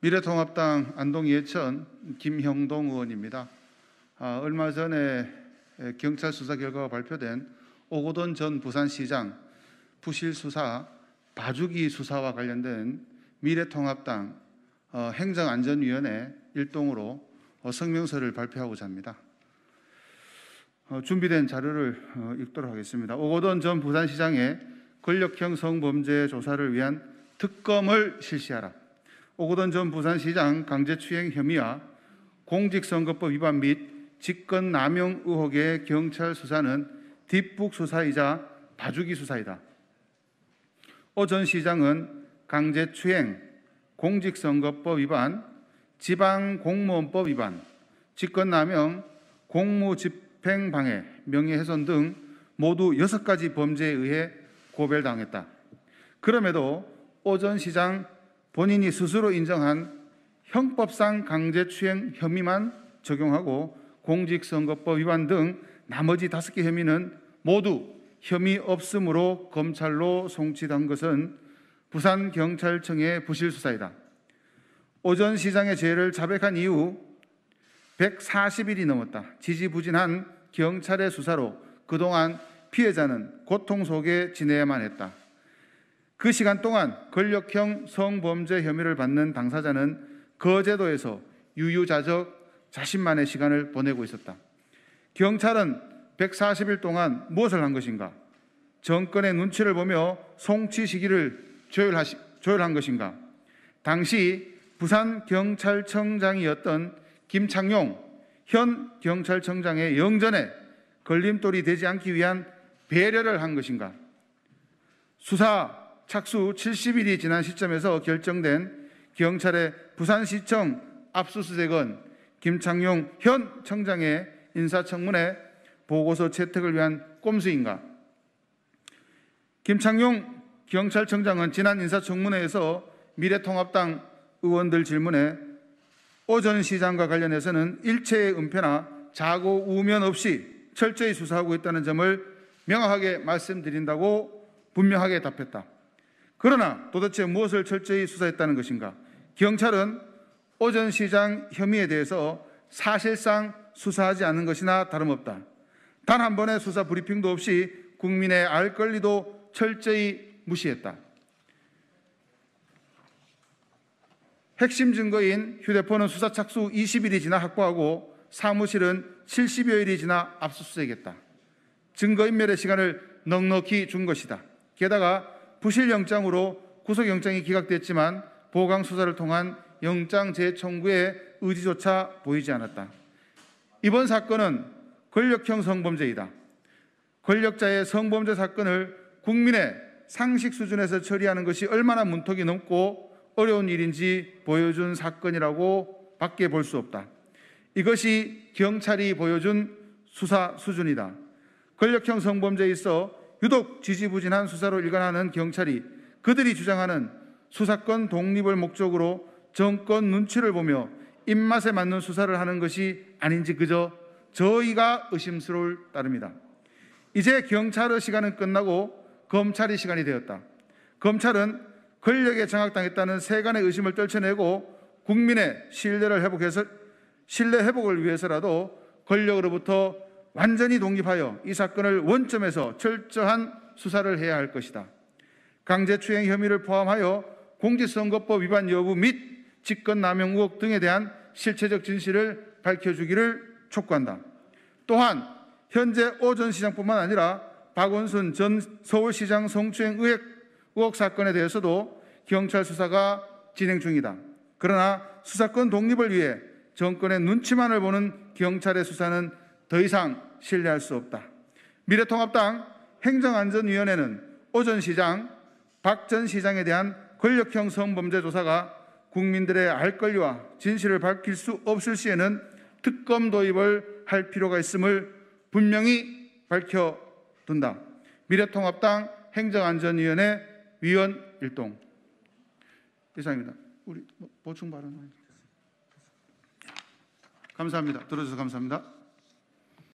미래통합당 안동 예천 김형동 의원입니다. 아, 얼마 전에 경찰 수사 결과가 발표된 오고돈 전 부산시장 부실 수사 봐주기 수사와 관련된 미래통합당 어, 행정안전위원회 일동으로 어, 성명서를 발표하고자 합니다. 어, 준비된 자료를 어, 읽도록 하겠습니다. 오고돈 전 부산시장의 권력형 성범죄 조사를 위한 특검을 실시하라. 오거돈 전 부산시장 강제추행 혐의와 공직선거법 위반 및 직권 남용 의혹의 경찰 수사는 뒷북 수사이자 봐주기 수사이다. 오전 시장은 강제추행, 공직선거법 위반, 지방공무원법 위반, 직권남용, 공무집행방해, 명예훼손 등 모두 6가지 범죄에 의해 고별당했다. 그럼에도 오전 시장 본인이 스스로 인정한 형법상 강제추행 혐의만 적용하고 공직선거법 위반 등 나머지 다섯 개 혐의는 모두 혐의 없음으로 검찰로 송치된 것은 부산경찰청의 부실수사이다. 오전 시장의 죄를 자백한 이후 140일이 넘었다. 지지부진한 경찰의 수사로 그동안 피해자는 고통 속에 지내야만 했다. 그 시간 동안 권력형 성범죄 혐의를 받는 당사자는 거제도에서 유유자적 자신만의 시간을 보내고 있었다. 경찰은 140일 동안 무엇을 한 것인가? 정권의 눈치를 보며 송치 시기를 조율하시, 조율한 것인가? 당시 부산 경찰청장이었던 김창용 현 경찰청장의 영전에 걸림돌이 되지 않기 위한 배려를 한 것인가? 수사 착수 70일이 지난 시점에서 결정된 경찰의 부산시청 압수수색은 김창용 현 청장의 인사청문회 보고서 채택을 위한 꼼수인가? 김창용 경찰청장은 지난 인사청문회에서 미래통합당 의원들 질문에 오전 시장과 관련해서는 일체의 은폐나 자고 우면 없이 철저히 수사하고 있다는 점을 명확하게 말씀드린다고 분명하게 답했다. 그러나 도대체 무엇을 철저히 수사했다는 것인가? 경찰은 오전 시장 혐의에 대해서 사실상 수사하지 않은 것이나 다름없다. 단 한 번의 수사 브리핑도 없이 국민의 알 권리도 철저히 무시했다. 핵심 증거인 휴대폰은 수사 착수 20일이 지나 확보하고 사무실은 70여일이 지나 압수수색했다. 증거인멸의 시간을 넉넉히 준 것이다. 게다가 부실영장으로 구속영장이 기각됐지만 보강 수사를 통한 영장 재청구에 의지조차 보이지 않았다. 이번 사건은 권력형 성범죄이다. 권력자의 성범죄 사건을 국민의 상식 수준에서 처리하는 것이 얼마나 문턱이 넘고 어려운 일인지 보여준 사건이라고 밖에 볼 수 없다. 이것이 경찰이 보여준 수사 수준이다. 권력형 성범죄에 있어 유독 지지부진한 수사로 일관하는 경찰이 그들이 주장하는 수사권 독립을 목적으로 정권 눈치를 보며 입맛에 맞는 수사를 하는 것이 아닌지 그저 저희가 의심스러울 따름이다. 이제 경찰의 시간은 끝나고 검찰의 시간이 되었다. 검찰은 권력에 장악당했다는 세간의 의심을 떨쳐내고 국민의 신뢰를 회복해서 신뢰 회복을 위해서라도 권력으로부터 완전히 독립하여 이 사건을 원점에서 철저한 수사를 해야 할 것이다. 강제추행 혐의를 포함하여 공직선거법 위반 여부 및 직권남용 의혹 등에 대한 실체적 진실을 밝혀주기를 촉구한다. 또한 현재 오전 시장뿐만 아니라 박원순 전 서울시장 성추행 의혹, 의혹 사건에 대해서도 경찰 수사가 진행 중이다. 그러나 수사권 독립을 위해 정권의 눈치만을 보는 경찰의 수사는 더 이상 신뢰할 수 없다. 미래통합당 행정안전위원회는 오전 시장, 박전 시장에 대한 권력형 성범죄 조사가 국민들의 알 권리와 진실을 밝힐 수 없을 시에는 특검 도입을 할 필요가 있음을 분명히 밝혀둔다. 미래통합당 행정안전위원회 위원 일동 이상입니다. 우리 뭐 보충 발언 감사합니다. 들어주셔서 감사합니다.